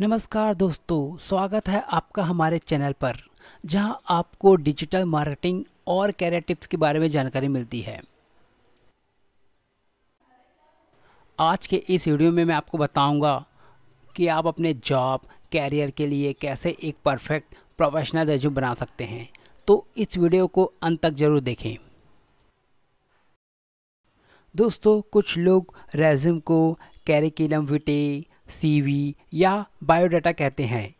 नमस्कार दोस्तों स्वागत है आपका हमारे चैनल पर जहां आपको डिजिटल मार्केटिंग और कैरियर टिप्स के बारे में जानकारी मिलती है आज के इस वीडियो में मैं आपको बताऊंगा कि आप अपने जॉब कैरियर के लिए कैसे एक परफेक्ट प्रोफेशनल रेज्यूम बना सकते हैं तो इस वीडियो को अंत तक ज़रूर देखें दोस्तों कुछ लोग रेज्यूम को कैरिकुलम विटी सी या बायोडाटा कहते हैं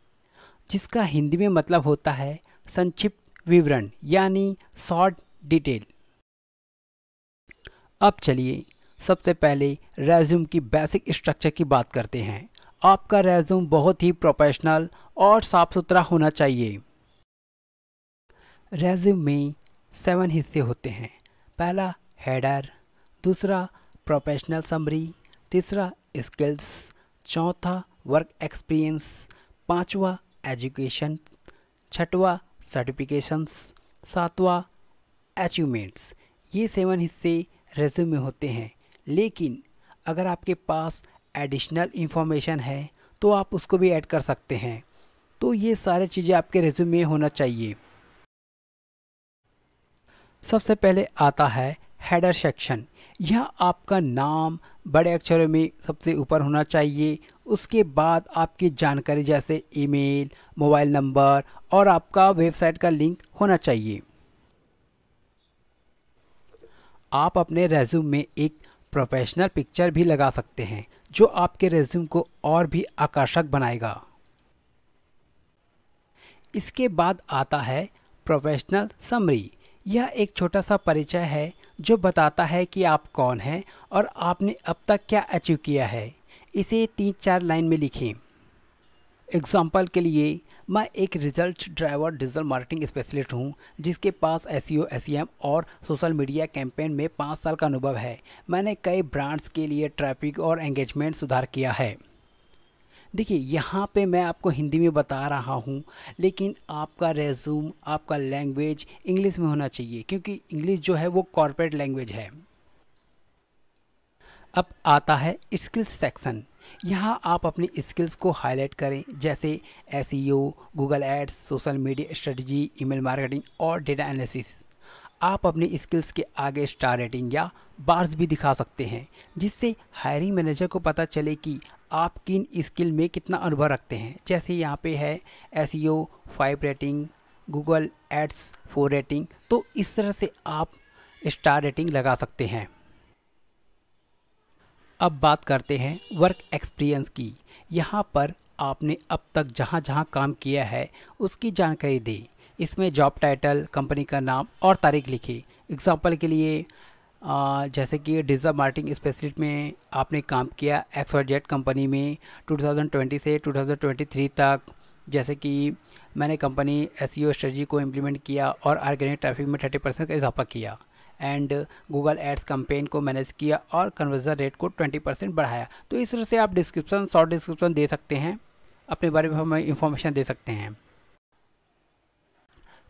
जिसका हिंदी में मतलब होता है संक्षिप्त विवरण यानी शॉर्ट डिटेल अब चलिए सबसे पहले रेज्यूम की बेसिक स्ट्रक्चर की बात करते हैं आपका रेज्यूम बहुत ही प्रोफेशनल और साफ सुथरा होना चाहिए रेज्यूम में सेवन हिस्से होते हैं पहला हेडर दूसरा प्रोफेशनल समरी तीसरा स्किल्स चौथा वर्क एक्सपीरियंस पांचवा एजुकेशन छठवा सर्टिफिकेशंस सातवा अचीवमेंट्स ये सेवन हिस्से रेज्यूम में होते हैं लेकिन अगर आपके पास एडिशनल इन्फॉर्मेशन है तो आप उसको भी ऐड कर सकते हैं तो ये सारे चीज़ें आपके रेज्यूम में होना चाहिए सबसे पहले आता है हेडर सेक्शन यह आपका नाम बड़े अक्षरों में सबसे ऊपर होना चाहिए उसके बाद आपकी जानकारी जैसे ईमेल, मोबाइल नंबर और आपका वेबसाइट का लिंक होना चाहिए आप अपने रेज्यूम में एक प्रोफेशनल पिक्चर भी लगा सकते हैं जो आपके रेज्यूम को और भी आकर्षक बनाएगा इसके बाद आता है प्रोफेशनल समरी यह एक छोटा सा परिचय है जो बताता है कि आप कौन हैं और आपने अब तक क्या अचीव किया है इसे तीन चार लाइन में लिखें एग्ज़ाम्पल के लिए मैं एक result driver digital marketing specialist हूँ जिसके पास एस सी e e और सोशल मीडिया कैंपेन में पाँच साल का अनुभव है मैंने कई ब्रांड्स के लिए ट्रैफिक और एंगेजमेंट सुधार किया है देखिए यहाँ पे मैं आपको हिंदी में बता रहा हूँ लेकिन आपका रेज्यूम आपका लैंग्वेज इंग्लिश में होना चाहिए क्योंकि इंग्लिश जो है वो कॉरपोरेट लैंग्वेज है अब आता है स्किल्स सेक्शन यहाँ आप अपनी स्किल्स को हाईलाइट करें जैसे S Google Ads social media strategy email marketing और डेटा एनालिसिस आप अपनी स्किल्स के आगे स्टार रेटिंग या बार्स भी दिखा सकते हैं जिससे हायरिंग मैनेजर को पता चले कि आप किन स्किल में कितना अनुभव रखते हैं जैसे यहाँ पे है S five rating Google Ads four rating तो इस तरह से आप स्टार रेटिंग लगा सकते हैं अब बात करते हैं वर्क एक्सपीरियंस की यहाँ पर आपने अब तक जहाँ जहाँ काम किया है उसकी जानकारी दी इसमें जॉब टाइटल कंपनी का नाम और तारीख लिखी एग्जाम्पल के लिए आ, जैसे कि डिजर्व मार्टिंग स्पेशलिस्ट में आपने काम किया एक्सवाइजेट कंपनी में 2020 से 2023 तक जैसे कि मैंने कंपनी एस स्ट्रेटजी को इम्प्लीमेंट किया और ऑर्गेनिक ट्रैफिक में 30 परसेंट का इजाफा किया एंड गूगल एड्स कंपेन को मैनेज किया और कन्वर्जन रेट को 20 परसेंट बढ़ाया तो इस तरह से आप डिस्क्रिप्शन शॉर्ट डिस्क्रिप्शन दे सकते हैं अपने बारे में हमें इंफॉर्मेशन दे सकते हैं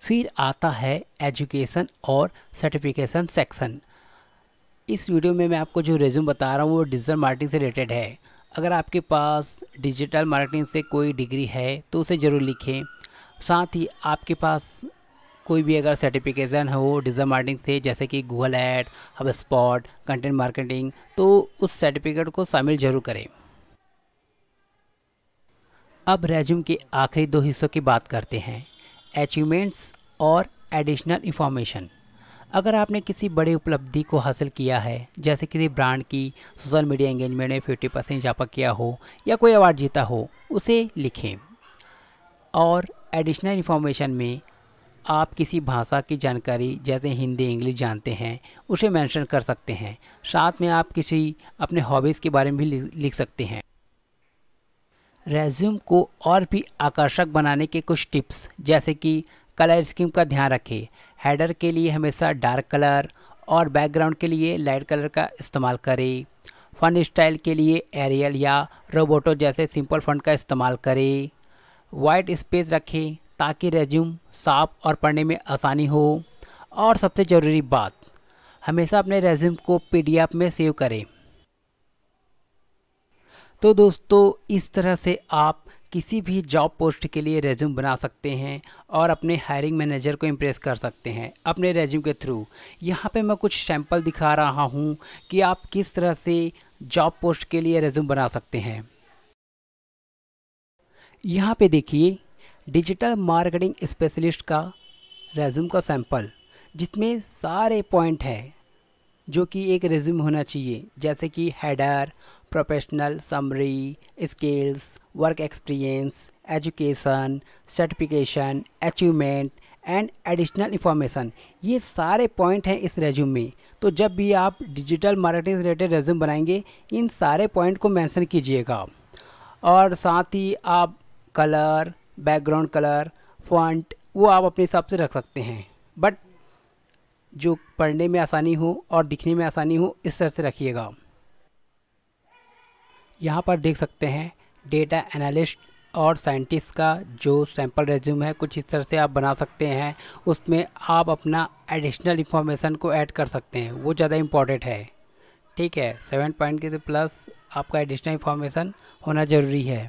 फिर आता है एजुकेशन और सर्टिफिकेशन सेक्शन इस वीडियो में मैं आपको जो रेज्यूम बता रहा हूँ वो डिजिटल मार्केटिंग से रिलेटेड है अगर आपके पास डिजिटल मार्केटिंग से कोई डिग्री है तो उसे ज़रूर लिखें साथ ही आपके पास कोई भी अगर सर्टिफिकेशन हो डिजिटल मार्केटिंग से जैसे कि Google ad HubSpot content marketing तो उस सर्टिफिकेट को शामिल जरूर करें अब रेज्यूम के आखिरी दो हिस्सों की बात करते हैं अचीवमेंट्स और एडिशनल इंफॉर्मेशन अगर आपने किसी बड़े उपलब्धि को हासिल किया है जैसे किसी ब्रांड की सोशल मीडिया एंगेजमेंट में फिफ्टी परसेंट इजाफा किया हो या कोई अवार्ड जीता हो उसे लिखें और एडिशनल इन्फॉर्मेशन में आप किसी भाषा की जानकारी जैसे हिंदी इंग्लिश जानते हैं उसे मेंशन कर सकते हैं साथ में आप किसी अपने हॉबीज़ के बारे में भी लिख सकते हैं रेज्यूम को और भी आकर्षक बनाने के कुछ टिप्स जैसे कि कलर स्कीम का ध्यान रखें हेडर के लिए हमेशा डार्क कलर और बैकग्राउंड के लिए लाइट कलर का इस्तेमाल करें फ़न स्टाइल के लिए एरियल या रोबोटो जैसे सिंपल फ़ंड का इस्तेमाल करें वाइट स्पेस रखें ताकि रेज्यूम साफ और पढ़ने में आसानी हो और सबसे ज़रूरी बात हमेशा अपने रेज्यूम को पीडीएफ में सेव करें तो दोस्तों इस तरह से आप किसी भी जॉब पोस्ट के लिए रेज्यूम बना सकते हैं और अपने हायरिंग मैनेजर को इम्प्रेस कर सकते हैं अपने रेज्यूम के थ्रू यहाँ पे मैं कुछ सैम्पल दिखा रहा हूँ कि आप किस तरह से जॉब पोस्ट के लिए रेज्यूम बना सकते हैं यहाँ पे देखिए डिजिटल मार्केटिंग स्पेशलिस्ट का रेज्यूम का सैंपल जिसमें सारे पॉइंट है जो कि एक रेज्यूम होना चाहिए जैसे कि header professional summary skills work experience education certification achievement and additional information ये सारे पॉइंट हैं इस रेज्यूम में तो जब भी आप डिजिटल मार्केटिंग रिलेटेड रेज्यूम बनाएंगे इन सारे पॉइंट को मेंशन कीजिएगा और साथ ही आप कलर बैकग्राउंड कलर फॉन्ट वो आप अपने हिसाब से रख सकते हैं बट जो पढ़ने में आसानी हो और दिखने में आसानी हो इस तरह से रखिएगा यहाँ पर देख सकते हैं डेटा एनालिस्ट और साइंटिस्ट का जो सैम्पल रेज्यूम है कुछ इस तरह से आप बना सकते हैं उसमें आप अपना एडिशनल इन्फॉर्मेशन को ऐड कर सकते हैं वो ज़्यादा इम्पॉर्टेंट है ठीक है सेवन पॉइंट के प्लस आपका एडिशनल इन्फॉर्मेशन होना ज़रूरी है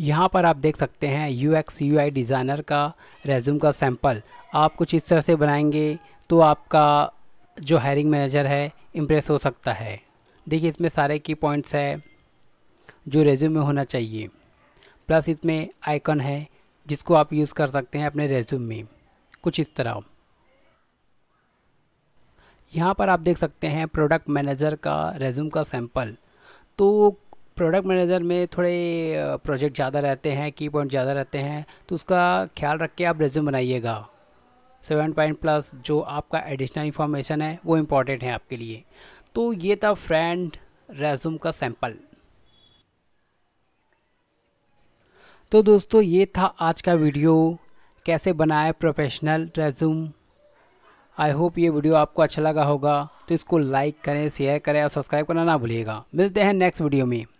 यहाँ पर आप देख सकते हैं U X U I designer का रेज्यूम का सैम्पल आप कुछ इस तरह से बनाएंगे तो आपका जो हायरिंग मैनेजर है इम्प्रेस हो सकता है देखिए इसमें सारे की पॉइंट्स है जो रेज्यूम में होना चाहिए प्लस इसमें आइकन है जिसको आप यूज़ कर सकते हैं अपने रेज्यूम में कुछ इस तरह यहाँ पर आप देख सकते हैं प्रोडक्ट मैनेजर का रेज्यूम का सैम्पल तो प्रोडक्ट मैनेजर में थोड़े प्रोजेक्ट ज़्यादा रहते हैं की पॉइंट ज़्यादा रहते हैं तो उसका ख्याल रख के आप रेज्यूम बनाइएगा सेवन पॉइंट प्लस जो आपका एडिशनल इन्फॉर्मेशन है वो इम्पॉर्टेंट है आपके लिए तो ये था फ्रेंड रेजूम का सैंपल तो दोस्तों ये था आज का वीडियो कैसे बनाए प्रोफेशनल रेजूम आई होप ये वीडियो आपको अच्छा लगा होगा तो इसको लाइक करें शेयर करें और सब्सक्राइब करना ना भूलिएगा मिलते हैं नेक्स्ट वीडियो में